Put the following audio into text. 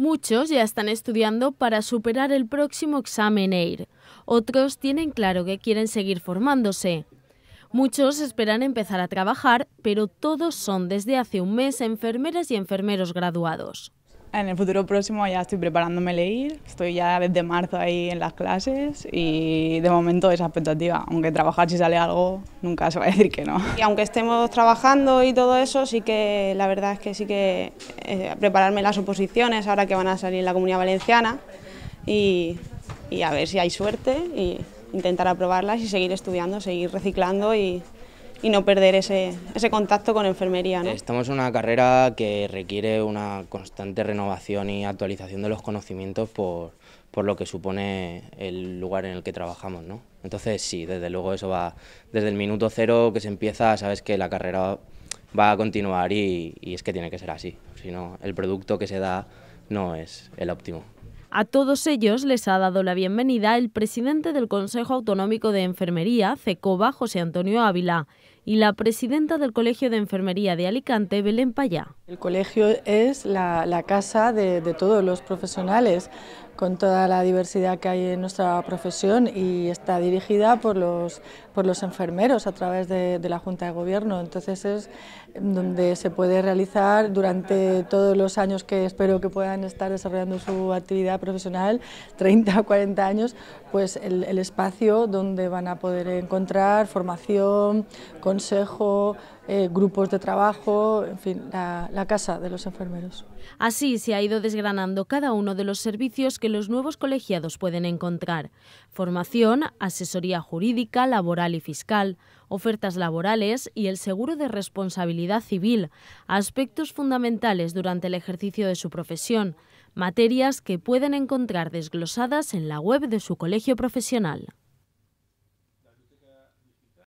Muchos ya están estudiando para superar el próximo examen EIR. Otros tienen claro que quieren seguir formándose. Muchos esperan empezar a trabajar, pero todos son desde hace un mes enfermeras y enfermeros graduados. En el futuro próximo ya estoy preparándome leer, estoy ya desde marzo ahí en las clases y de momento esa expectativa, aunque trabajar si sale algo nunca se va a decir que no. Y aunque estemos trabajando y todo eso, sí que la verdad es que sí que eh, prepararme las oposiciones ahora que van a salir en la Comunidad Valenciana y, y a ver si hay suerte y intentar aprobarlas y seguir estudiando, seguir reciclando y y no perder ese, ese contacto con enfermería. ¿no? Estamos en una carrera que requiere una constante renovación y actualización de los conocimientos por, por lo que supone el lugar en el que trabajamos. ¿no? Entonces sí, desde luego eso va desde el minuto cero que se empieza, sabes que la carrera va a continuar y, y es que tiene que ser así, si no el producto que se da no es el óptimo. A todos ellos les ha dado la bienvenida el presidente del Consejo Autonómico de Enfermería, CECOBA, José Antonio Ávila, y la presidenta del Colegio de Enfermería de Alicante, Belén Payá. El colegio es la, casa de, todos los profesionales, con toda la diversidad que hay en nuestra profesión y está dirigida por los, por los enfermeros a través de, la Junta de Gobierno. Entonces es donde se puede realizar durante todos los años que espero que puedan estar desarrollando su actividad profesional, 30 o 40 años, pues el, espacio donde van a poder encontrar formación con consejo, eh, grupos de trabajo, en fin, la casa de los enfermeros. Así se ha ido desgranando cada uno de los servicios que los nuevos colegiados pueden encontrar. Formación, asesoría jurídica, laboral y fiscal, ofertas laborales y el seguro de responsabilidad civil, aspectos fundamentales durante el ejercicio de su profesión, materias que pueden encontrar desglosadas en la web de su colegio profesional.